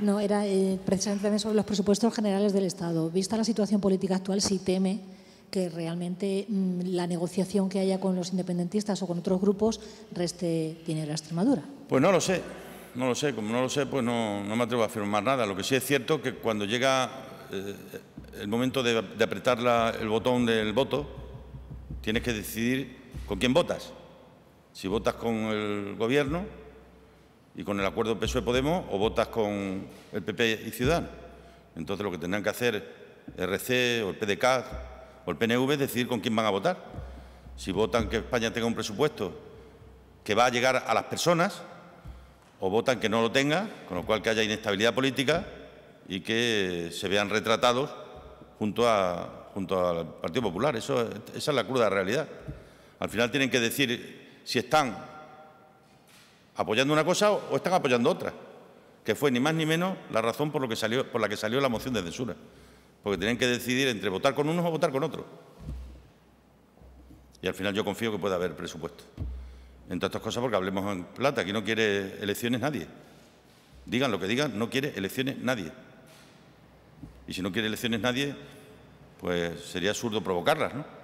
No, era eh, precisamente sobre los presupuestos generales del Estado. Vista la situación política actual, ¿si teme que realmente mm, la negociación que haya con los independentistas o con otros grupos reste dinero a Extremadura. Pues no lo sé, no lo sé. Como no lo sé, pues no, me atrevo a afirmar nada. Lo que sí es cierto es que cuando llega eh, el momento de, apretar el botón del voto, tienes que decidir con quién votas. Si votas con el Gobierno y con el acuerdo PSOE-Podemos o votas con el PP y Ciudad. Entonces lo que tendrán que hacer RC o el PDK o el PNV es decidir con quién van a votar. Si votan que España tenga un presupuesto que va a llegar a las personas o votan que no lo tenga, con lo cual que haya inestabilidad política y que se vean retratados junto, a, junto al Partido Popular. Eso, esa es la cruda realidad. Al final tienen que decir si están apoyando una cosa o están apoyando otra, que fue ni más ni menos la razón por, la que salió la moción de censura, porque tenían que decidir entre votar con unos o votar con otros. Y al final yo confío que pueda haber presupuesto. En otras cosas porque hablemos en plata, aquí no quiere elecciones nadie. Digan lo que digan, no quiere elecciones nadie. Y si no quiere elecciones nadie, pues sería absurdo provocarlas, ¿no?